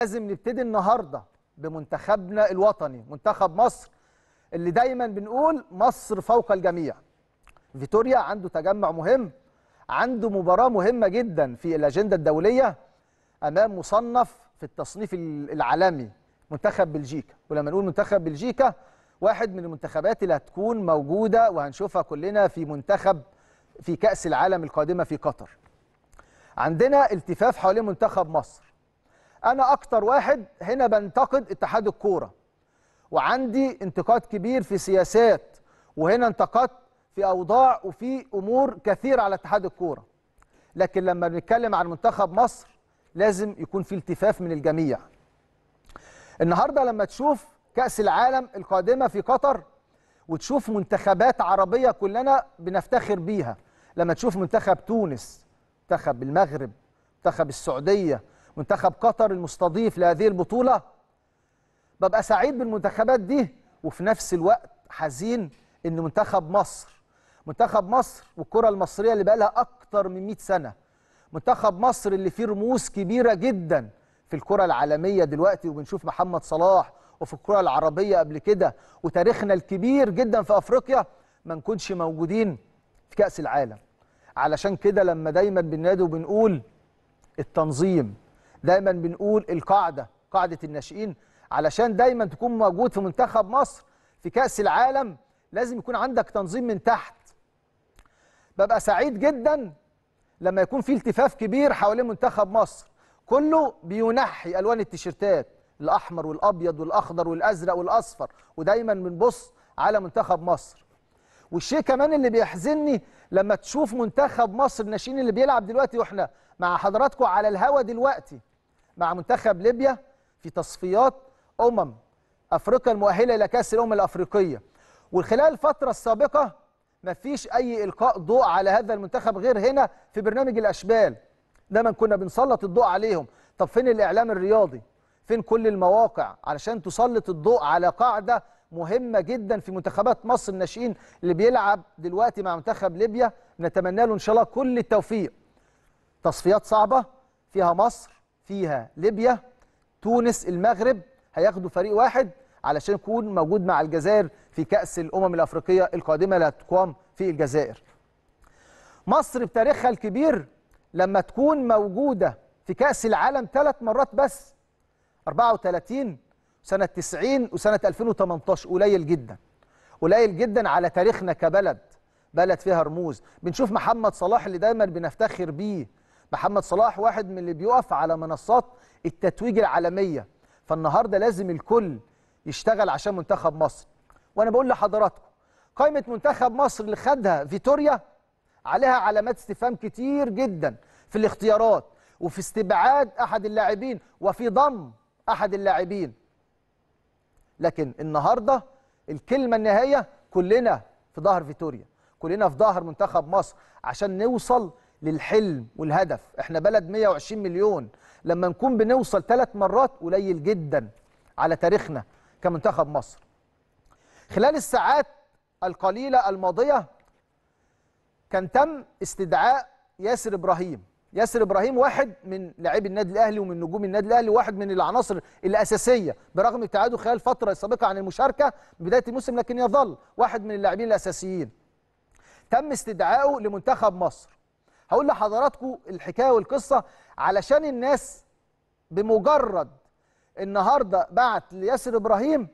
لازم نبتدي النهارده بمنتخبنا الوطني منتخب مصر اللي دايما بنقول مصر فوق الجميع فيتوريا عنده تجمع مهم عنده مباراة مهمة جدا في الأجندة الدولية أمام مصنف في التصنيف العالمي منتخب بلجيكا ولما نقول منتخب بلجيكا واحد من المنتخبات اللي هتكون موجودة وهنشوفها كلنا في منتخب في كأس العالم القادمة في قطر عندنا التفاف حوالين منتخب مصر انا اكتر واحد هنا بنتقد اتحاد الكوره وعندي انتقاد كبير في سياسات وهنا انتقدت في اوضاع وفي امور كثيره على اتحاد الكوره لكن لما بنتكلم عن منتخب مصر لازم يكون في التفاف من الجميع النهارده لما تشوف كاس العالم القادمه في قطر وتشوف منتخبات عربيه كلنا بنفتخر بيها لما تشوف منتخب تونس منتخب المغرب منتخب السعوديه منتخب قطر المستضيف لهذه البطولة ببقى سعيد بالمنتخبات دي وفي نفس الوقت حزين ان منتخب مصر منتخب مصر والكرة المصرية اللي بقى لها أكتر من 100 سنة منتخب مصر اللي فيه رموز كبيرة جدا في الكرة العالمية دلوقتي وبنشوف محمد صلاح وفي الكرة العربية قبل كده وتاريخنا الكبير جدا في أفريقيا ما نكونش موجودين في كأس العالم علشان كده لما دايما بننادي وبنقول التنظيم دايما بنقول القاعده قاعده الناشئين علشان دايما تكون موجود في منتخب مصر في كاس العالم لازم يكون عندك تنظيم من تحت ببقى سعيد جدا لما يكون في التفاف كبير حوالين منتخب مصر كله بينحي الوان التيشيرتات الاحمر والابيض والاخضر والازرق والاصفر ودايما بنبص على منتخب مصر والشيء كمان اللي بيحزني لما تشوف منتخب مصر الناشئين اللي بيلعب دلوقتي واحنا مع حضراتكم على الهوا دلوقتي مع منتخب ليبيا في تصفيات امم افريقيا المؤهله الى كاس الامم الافريقيه وخلال الفتره السابقه ما فيش اي القاء ضوء على هذا المنتخب غير هنا في برنامج الاشبال دايما كنا بنسلط الضوء عليهم طب فين الاعلام الرياضي فين كل المواقع علشان تسلط الضوء على قاعده مهمه جدا في منتخبات مصر الناشئين اللي بيلعب دلوقتي مع منتخب ليبيا نتمنى له ان شاء الله كل التوفيق تصفيات صعبه فيها مصر فيها ليبيا تونس المغرب هياخدوا فريق واحد علشان يكون موجود مع الجزائر في كاس الامم الافريقيه القادمه اللي هتقام في الجزائر مصر بتاريخها الكبير لما تكون موجوده في كاس العالم ثلاث مرات بس 34 سنة 90 وسنة 2018 قليل جدا قليل جدا على تاريخنا كبلد بلد فيها رموز بنشوف محمد صلاح اللي دايما بنفتخر بيه محمد صلاح واحد من اللي بيقف على منصات التتويج العالمية فالنهاردة لازم الكل يشتغل عشان منتخب مصر وأنا بقول لحضراتكم قائمة منتخب مصر اللي خدها فيتوريا عليها علامات استفهام كتير جدا في الاختيارات وفي استبعاد أحد اللاعبين وفي ضم أحد اللاعبين لكن النهارده الكلمه النهائيه كلنا في ظهر فيتوريا كلنا في ظهر منتخب مصر عشان نوصل للحلم والهدف احنا بلد 120 مليون لما نكون بنوصل ثلاث مرات قليل جدا على تاريخنا كمنتخب مصر خلال الساعات القليله الماضيه كان تم استدعاء ياسر ابراهيم ياسر ابراهيم واحد من لاعبي النادي الاهلي ومن نجوم النادي الاهلي واحد من العناصر الاساسيه برغم ابتعاده خلال فتره سابقه عن المشاركه بدايه الموسم لكن يظل واحد من اللاعبين الاساسيين تم استدعائه لمنتخب مصر هقول لحضراتكم الحكايه والقصه علشان الناس بمجرد النهارده بعت لياسر ابراهيم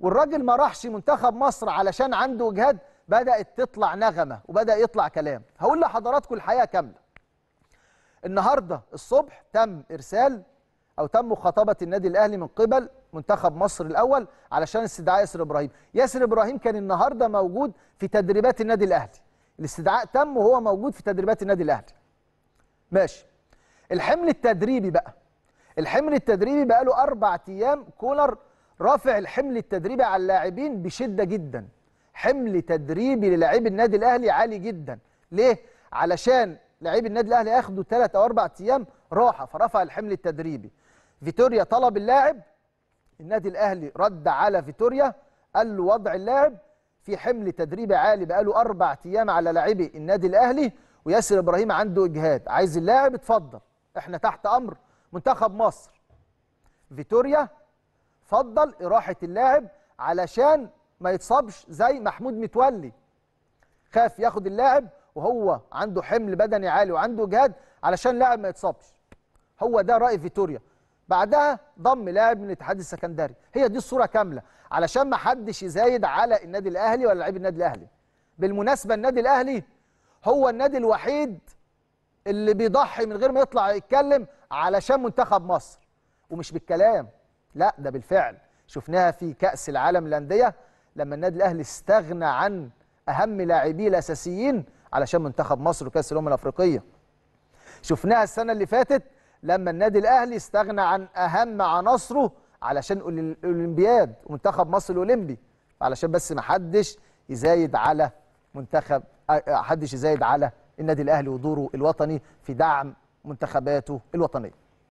والراجل ما راحش منتخب مصر علشان عنده اجهاد بدات تطلع نغمه وبدا يطلع كلام هقول لحضراتكم الحقيقه كامله النهارده الصبح تم ارسال او تم مخاطبه النادي الاهلي من قبل منتخب مصر الاول علشان استدعاء ياسر ابراهيم ياسر ابراهيم كان النهارده موجود في تدريبات النادي الاهلي الاستدعاء تم وهو موجود في تدريبات النادي الاهلي ماشي الحمل التدريبي بقى الحمل التدريبي بقى له اربع ايام كولر رافع الحمل التدريبي على اللاعبين بشده جدا حمل تدريبي للاعبي النادي الاهلي عالي جدا ليه علشان لعيب النادي الاهلي ياخدوا ثلاث او اربع ايام راحه فرفع الحمل التدريبي فيتوريا طلب اللاعب النادي الاهلي رد على فيتوريا قال له وضع اللاعب في حمل تدريبي عالي بقاله اربع ايام على لاعبي النادي الاهلي وياسر ابراهيم عنده اجهاد عايز اللاعب اتفضل احنا تحت امر منتخب مصر فيتوريا فضل اراحه اللاعب علشان ما يتصابش زي محمود متولي خاف ياخد اللاعب وهو عنده حمل بدني عالي وعنده جهاد علشان لاعب ما يتصابش هو ده راي فيتوريا بعدها ضم لاعب من الاتحاد السكندري هي دي الصوره كامله علشان ما حدش يزايد على النادي الاهلي ولا لعيب النادي الاهلي بالمناسبه النادي الاهلي هو النادي الوحيد اللي بيضحي من غير ما يطلع يتكلم علشان منتخب مصر ومش بالكلام لا ده بالفعل شفناها في كاس العالم للانديه لما النادي الاهلي استغنى عن اهم لاعبيه الاساسيين علشان منتخب مصر وكاس الامم الافريقيه شفناها السنه اللي فاتت لما النادي الاهلي استغنى عن اهم عناصره علشان الاولمبياد ومنتخب مصر الاولمبي علشان بس ما حدش يزايد على منتخب آه، آه، حدش يزايد على النادي الاهلي ودوره الوطني في دعم منتخباته الوطنيه